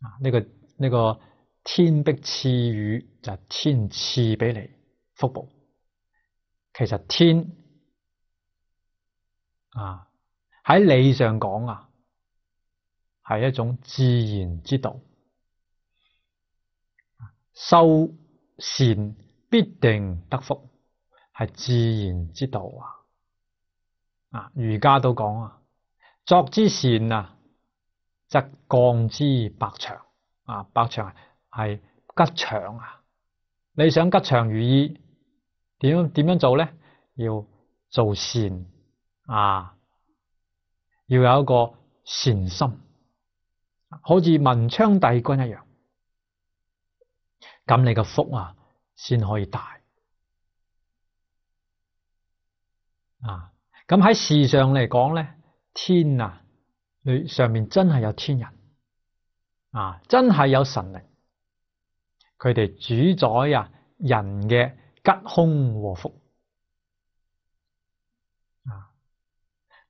啊！呢个呢个天必赐予，就系天赐俾你福报。其实天啊，喺理上讲啊，系一种自然之道。修善必定得福，系自然之道啊！啊，儒家都讲啊，作之善啊。则降之百祥啊！百祥系吉祥啊！你想吉祥如意，点点样做咧？要做善啊，要有一个善心，好似文昌帝君一样。咁你嘅福啊，先可以大啊！咁喺事上嚟讲咧，天啊！你上面真系有天人啊，真系有神灵，佢哋主宰啊人嘅吉凶和福啊。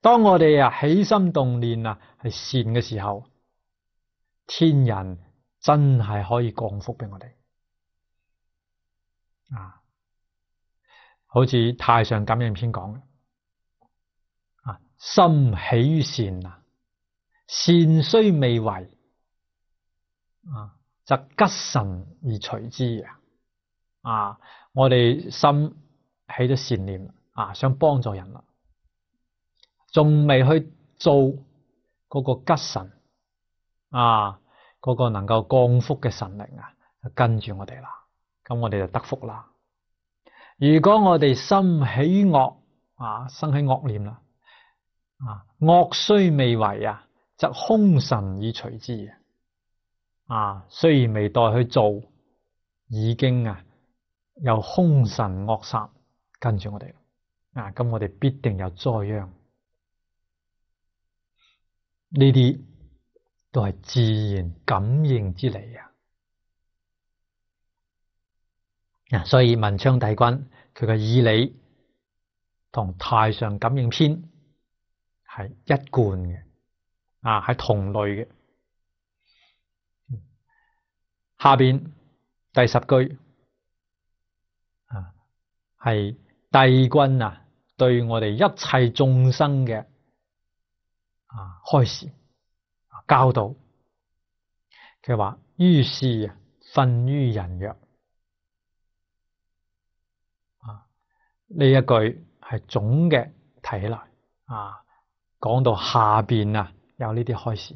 当我哋啊起心动念啊系善嘅时候，天人真系可以降福俾我哋啊。好似《太上感应篇》讲啊，心起于善啊。善虽未为啊，则吉神而随之啊！啊，我哋心起咗善念啊，想帮助人啦，仲未去做嗰个吉神啊，嗰个能够降福嘅神灵啊，跟住我哋啦，咁我哋就得福啦。如果我哋心起恶啊，生起恶念啦啊，恶虽未为啊。则空神以随之啊！虽然未待去做，已经啊有空神恶煞跟住我哋啊，咁我哋必定有灾殃。呢啲都系自然感应之理啊！所以文昌帝君佢嘅义理同太上感应篇系一贯嘅。啊，系同类嘅。下边第十句啊，系帝君啊，对我哋一切众生嘅啊开示、啊教导。佢话：，于是训于人曰。啊，呢一句系总嘅睇起来，啊，讲到下边啊。有呢啲开示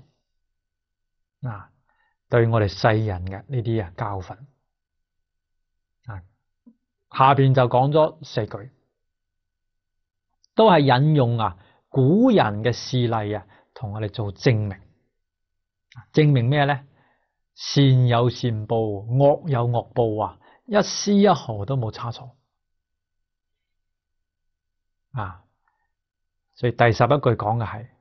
啊，对我哋世人嘅呢啲啊教训啊，下边就讲咗四句，都系引用啊古人嘅事例啊，同我哋做证明，证明咩咧？善有善报，恶有恶报啊，一丝一毫都冇差错啊，所以第十一句讲嘅系。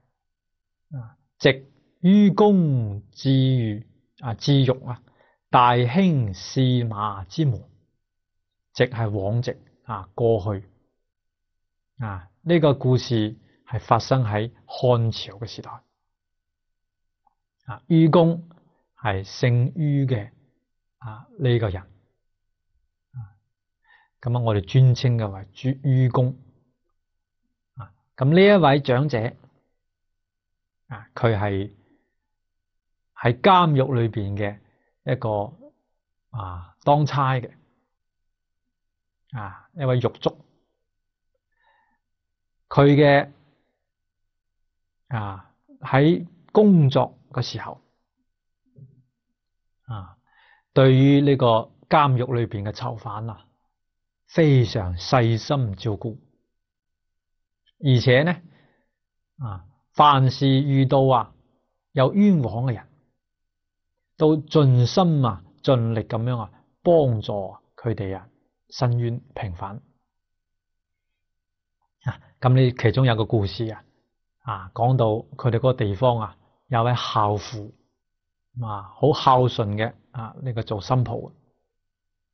啊！直于公治欲啊，治欲啊，大兴士马之门。直系往直啊，过去啊，呢个故事系发生喺汉朝嘅时代啊。于公系姓于嘅啊，呢个人啊，咁啊，我哋尊称嘅为朱于公啊。咁呢一位长者。佢系喺监狱里边嘅一个啊当差嘅啊一位狱卒，佢嘅啊喺工作嘅时候啊，对于呢个监狱里边嘅囚犯啊，非常细心照顾，而且呢啊。凡是遇到啊有冤枉嘅人，都尽心啊尽力咁样啊帮助佢哋啊伸冤平反。咁你其中有个故事啊，啊讲到佢哋嗰个地方啊有位孝父啊，好孝顺嘅啊呢个做新抱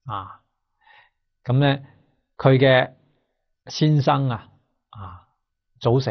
啊，咁咧佢嘅先生啊啊早死。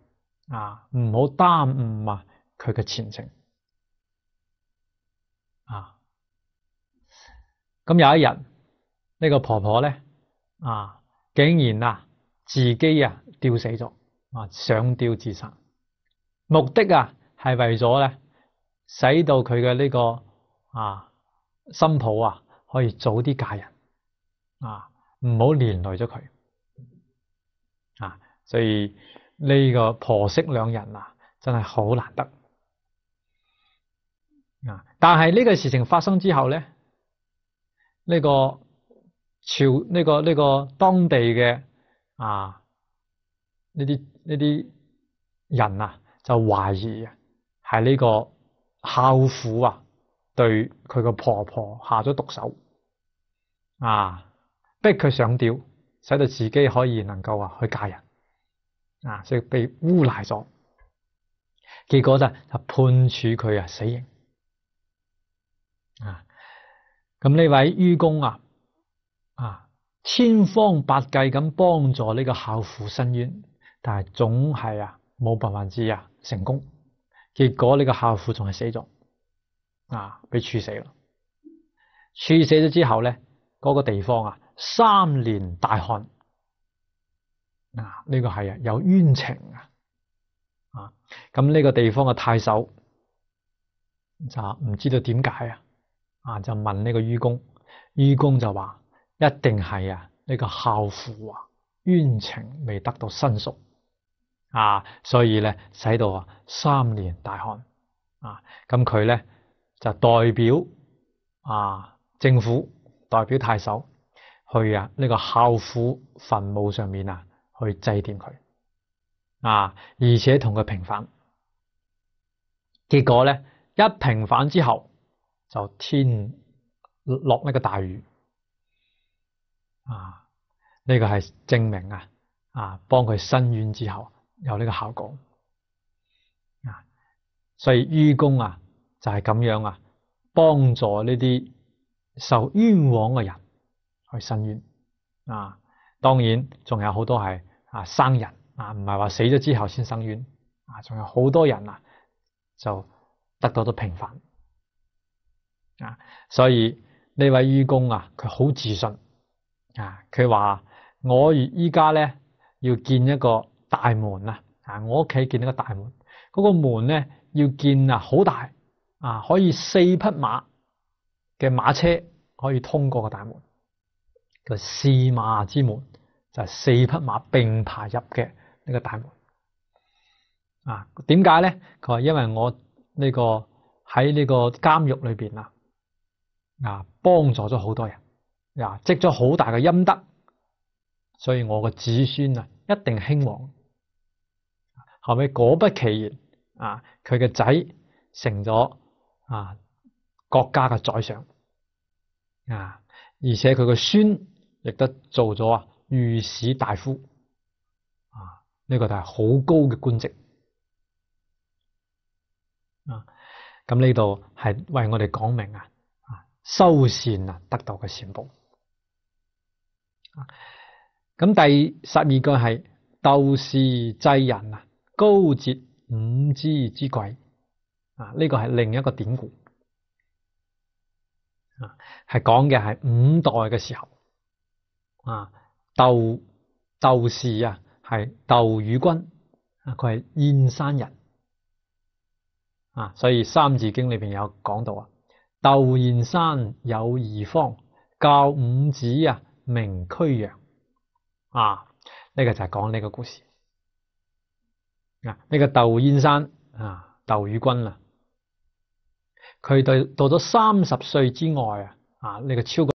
啊，唔好耽误啊佢嘅前程啊！咁有一日，呢个婆婆咧啊，竟然啊自己啊吊死咗啊，上吊自杀，目的啊系为咗咧，使到佢嘅呢个啊新抱啊可以早啲嫁人啊，唔好连累咗佢啊，所以。呢个婆媳两人啊，真系好难得啊！但系呢个事情发生之后咧，呢个朝呢个呢个当地嘅啊呢啲呢啲人啊，就怀疑系呢个孝妇啊，对佢个婆婆下咗毒手啊，逼佢上吊，使到自己可以能够啊去嫁人。啊！所以被污赖咗，结果就判处佢啊死刑。啊！咁呢位愚公啊，啊千方百计咁帮助呢个孝父申冤，但系总系啊冇办法之啊成功。结果呢个孝父仲系死咗，啊被处死啦。处死咗之后咧，嗰个地方啊三年大旱。啊，呢个系啊有冤情啊，啊，咁呢个地方嘅太守就唔知道点解啊，啊，就问呢个於公，於公就话一定系啊呢个孝父啊冤情未得到申诉啊，所以咧使到啊三年大旱啊，咁佢咧就代表啊政府代表太守去啊呢个孝父坟墓上面啊。去祭奠佢啊，而且同佢平反。结果咧，一平反之后就天落呢个大雨啊！呢个系证明啊啊，帮佢申冤之后有呢个效果啊。所以于公啊，就系咁样啊，帮助呢啲受冤枉嘅人去申冤啊。当然仲有好多系。啊，生人啊，唔系话死咗之后先生冤啊，仲有好多人啊，就得到咗平反啊，所以呢位愚公啊，佢好自信啊，佢话我而依家咧要建一个大门啊，啊，我屋企建一个大门，嗰个门咧要建啊好大啊，可以四匹马嘅马车可以通过个大门，叫四马之门。就系四匹马并排入嘅呢个大门啊？点解咧？佢话因为我呢个喺呢个监狱里边啊，啊帮助咗好多人，啊积咗好大嘅阴德，所以我嘅子孙啊一定兴旺。后尾果不其然啊，佢嘅仔成咗啊国家嘅宰相啊，而且佢个孙亦都做咗啊。御史大夫啊，呢个就系好高嘅官职啊。咁呢度系为我哋讲明啊，修善啊，得到嘅善报。咁第十二句系斗士济人啊，高捷五知之鬼啊，呢个系另一个典故啊，系讲嘅系五代嘅时候啊。窦窦氏啊，系窦宇君啊，佢系燕山人啊，所以《三字经》里边有讲到啊，窦燕山有义方，教五子啊，名俱扬啊，呢个就系讲呢个故事啊，呢个窦燕山啊，窦宇君啊，佢到到咗三十岁之外啊，啊呢个超过。